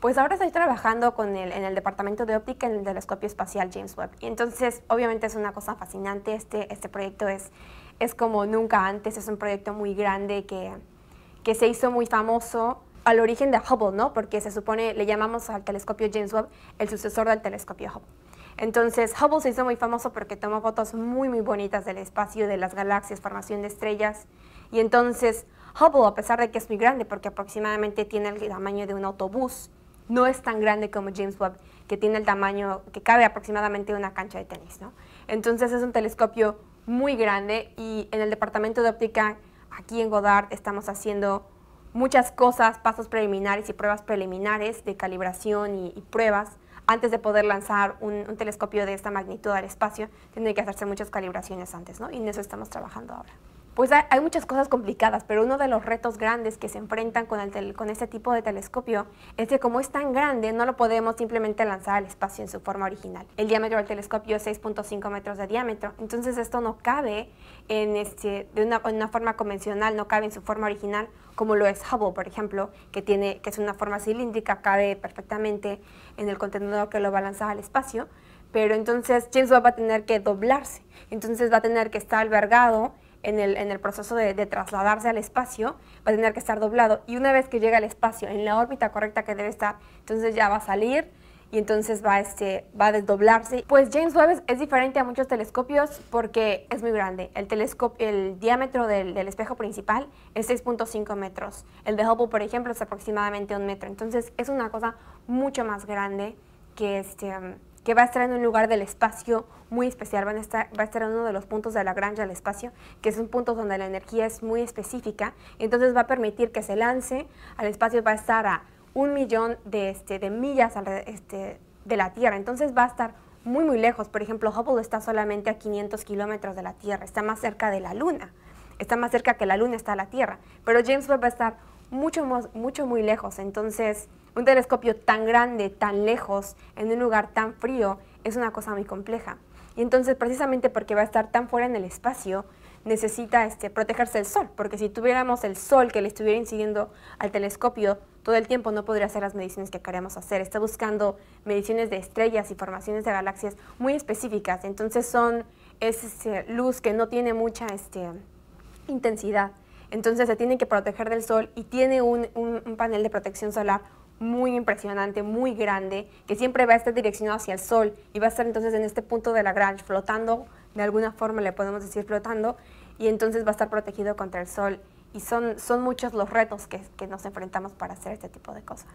Pues ahora estoy trabajando con el, en el departamento de óptica en el telescopio espacial James Webb. Y entonces, obviamente es una cosa fascinante, este, este proyecto es, es como nunca antes, es un proyecto muy grande que, que se hizo muy famoso al origen de Hubble, ¿no? Porque se supone, le llamamos al telescopio James Webb el sucesor del telescopio Hubble. Entonces, Hubble se hizo muy famoso porque tomó fotos muy, muy bonitas del espacio, de las galaxias, formación de estrellas. Y entonces, Hubble, a pesar de que es muy grande, porque aproximadamente tiene el tamaño de un autobús, no es tan grande como James Webb, que tiene el tamaño que cabe aproximadamente una cancha de tenis. ¿no? Entonces es un telescopio muy grande y en el departamento de óptica aquí en Goddard estamos haciendo muchas cosas, pasos preliminares y pruebas preliminares de calibración y, pruebas. Antes de poder lanzar un, telescopio de esta magnitud al espacio, Tiene que hacerse muchas calibraciones antes, ¿no? Y en eso estamos trabajando ahora pues hay, muchas cosas complicadas, pero uno de los retos grandes que se enfrentan con, con este tipo de telescopio es que como es tan grande, no lo podemos simplemente lanzar al espacio en su forma original. El diámetro del telescopio es 6.5 metros de diámetro, entonces esto no cabe en este, de una, forma convencional, no cabe en su forma original, como lo es Hubble, por ejemplo, que, tiene, que es una forma cilíndrica, cabe perfectamente en el contenedor que lo va a lanzar al espacio, pero entonces James va a tener que doblarse, entonces va a tener que estar albergado en el, en el proceso de, trasladarse al espacio, va a tener que estar doblado. Y una vez que llega al espacio, en la órbita correcta que debe estar, entonces ya va a salir y entonces va, este, va a desdoblarse. Pues James Webb es, diferente a muchos telescopios porque es muy grande. El, telescopio, el diámetro del, del espejo principal es 6.5 metros. El de Hubble, por ejemplo, es aproximadamente un metro. Entonces es una cosa mucho más grande que este... Um, que va a estar en un lugar del espacio muy especial, Van a estar, va a estar en uno de los puntos de la granja del espacio, que es un punto donde la energía es muy específica, entonces va a permitir que se lance al espacio, va a estar a un millón de, este, de millas este, de la Tierra, entonces va a estar muy muy lejos, por ejemplo Hubble está solamente a 500 kilómetros de la Tierra, está más cerca de la Luna, está más cerca que la Luna está la Tierra, pero James Webb va a estar mucho, mucho muy lejos, entonces un telescopio tan grande, tan lejos, en un lugar tan frío, es una cosa muy compleja. Y entonces, precisamente porque va a estar tan fuera en el espacio, necesita este, protegerse del sol, porque si tuviéramos el sol que le estuviera incidiendo al telescopio todo el tiempo, no podría hacer las mediciones que queremos hacer. Está buscando mediciones de estrellas y formaciones de galaxias muy específicas, entonces son es, este, luz que no tiene mucha este, intensidad. Entonces se tiene que proteger del sol y tiene un, un panel de protección solar muy impresionante, muy grande, que siempre va a estar direccionado hacia el sol y va a estar entonces en este punto de la Lagrange flotando, de alguna forma le podemos decir flotando, y entonces va a estar protegido contra el sol. Y son, son muchos los retos que nos enfrentamos para hacer este tipo de cosas.